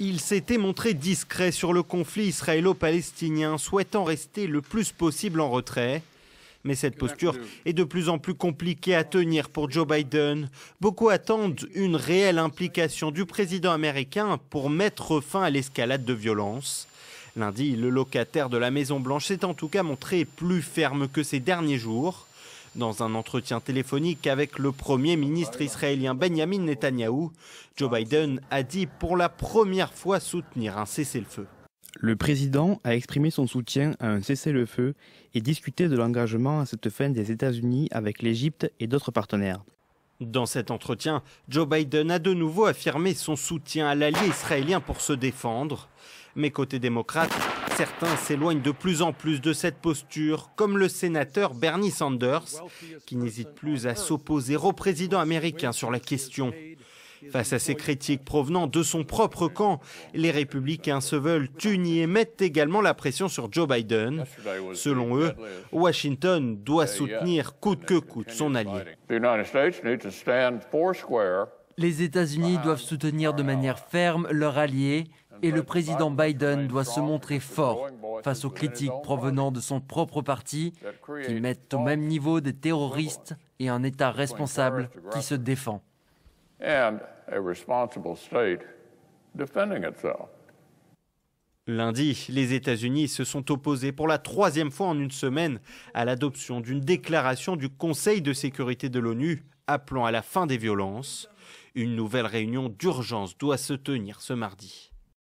il s'était montré discret sur le conflit israélo-palestinien, souhaitant rester le plus possible en retrait. Mais cette posture est de plus en plus compliquée à tenir pour Joe Biden. Beaucoup attendent une réelle implication du président américain pour mettre fin à l'escalade de violence. Lundi, le locataire de la Maison Blanche s'est en tout cas montré plus ferme que ces derniers jours. Dans un entretien téléphonique avec le Premier ministre israélien Benjamin Netanyahu, Joe Biden a dit pour la première fois soutenir un cessez-le-feu. Le président a exprimé son soutien à un cessez-le-feu et discuté de l'engagement à cette fin des États-Unis avec l'Égypte et d'autres partenaires. Dans cet entretien, Joe Biden a de nouveau affirmé son soutien à l'allié israélien pour se défendre. Mais côté démocrate, Certains s'éloignent de plus en plus de cette posture, comme le sénateur Bernie Sanders, qui n'hésite plus à s'opposer au président américain sur la question. Face à ces critiques provenant de son propre camp, les républicains se veulent unis et mettent également la pression sur Joe Biden. Selon eux, Washington doit soutenir coûte que coûte son allié. Les États-Unis doivent soutenir de manière ferme leur allié et le président Biden doit se montrer fort face aux critiques provenant de son propre parti qui mettent au même niveau des terroristes et un État responsable qui se défend. Lundi, les États-Unis se sont opposés pour la troisième fois en une semaine à l'adoption d'une déclaration du Conseil de sécurité de l'ONU appelant à la fin des violences. Une nouvelle réunion d'urgence doit se tenir ce mardi.